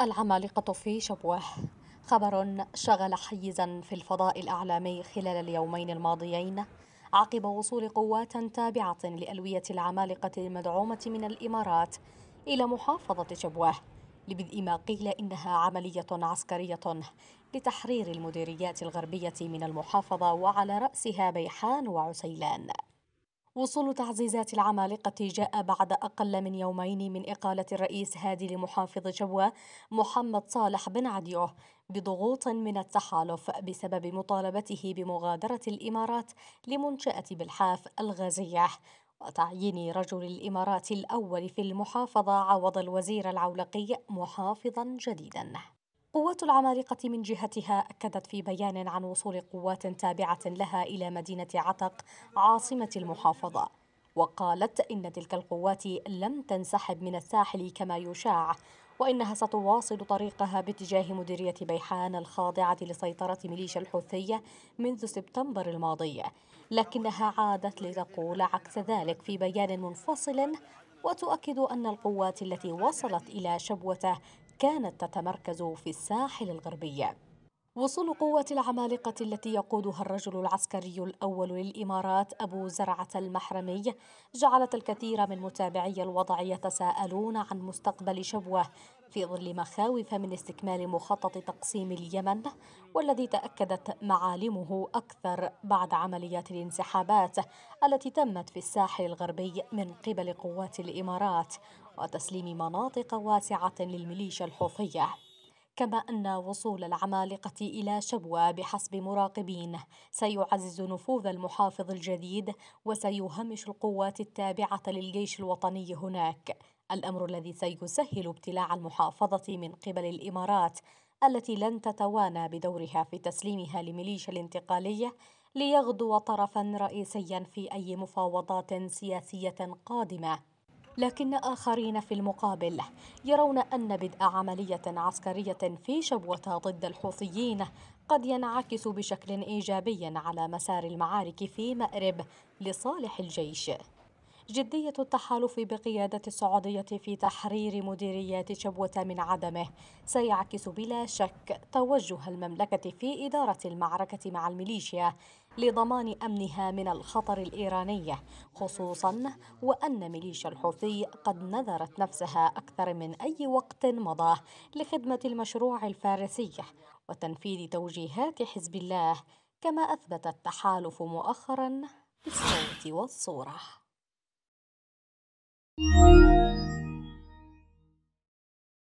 العمالقة في شبوه خبر شغل حيزا في الفضاء الإعلامي خلال اليومين الماضيين عقب وصول قوات تابعة لألوية العمالقة المدعومة من الإمارات إلى محافظة شبوه لبدء ما قيل إنها عملية عسكرية لتحرير المديريات الغربية من المحافظة وعلى رأسها بيحان وعسيلان وصول تعزيزات العمالقة جاء بعد أقل من يومين من إقالة الرئيس هادي لمحافظ جوة محمد صالح بن عديوه بضغوط من التحالف بسبب مطالبته بمغادرة الإمارات لمنشأة بالحاف الغازية وتعيين رجل الإمارات الأول في المحافظة عوض الوزير العولقي محافظا جديدا قوات العمالقة من جهتها أكدت في بيان عن وصول قوات تابعة لها إلى مدينة عتق عاصمة المحافظة وقالت إن تلك القوات لم تنسحب من الساحل كما يشاع وإنها ستواصل طريقها باتجاه مديرية بيحان الخاضعة لسيطرة ميليشيا الحوثية منذ سبتمبر الماضي لكنها عادت لتقول عكس ذلك في بيان منفصل وتؤكد أن القوات التي وصلت إلى شبوته كانت تتمركز في الساحل الغربي وصول قوة العمالقة التي يقودها الرجل العسكري الأول للإمارات أبو زرعة المحرمي جعلت الكثير من متابعي الوضع يتساءلون عن مستقبل شبوة في ظل مخاوف من استكمال مخطط تقسيم اليمن والذي تأكدت معالمه أكثر بعد عمليات الانسحابات التي تمت في الساحل الغربي من قبل قوات الإمارات وتسليم مناطق واسعة للميليشيا الحوثية كما أن وصول العمالقة إلى شبوة بحسب مراقبين سيعزز نفوذ المحافظ الجديد وسيهمش القوات التابعة للجيش الوطني هناك الأمر الذي سيسهل ابتلاع المحافظة من قبل الإمارات التي لن تتوانى بدورها في تسليمها لميليشيا الانتقالية ليغدو طرفا رئيسيا في أي مفاوضات سياسية قادمة لكن آخرين في المقابل يرون أن بدء عملية عسكرية في شبوة ضد الحوثيين قد ينعكس بشكل إيجابي على مسار المعارك في مأرب لصالح الجيش جدية التحالف بقيادة السعودية في تحرير مديريات شبوة من عدمه سيعكس بلا شك توجه المملكة في إدارة المعركة مع الميليشيا لضمان أمنها من الخطر الإيراني خصوصا وأن ميليشيا الحوثي قد نذرت نفسها أكثر من أي وقت مضى لخدمة المشروع الفارسي وتنفيذ توجيهات حزب الله كما أثبت التحالف مؤخرا بالصوت والصورة Música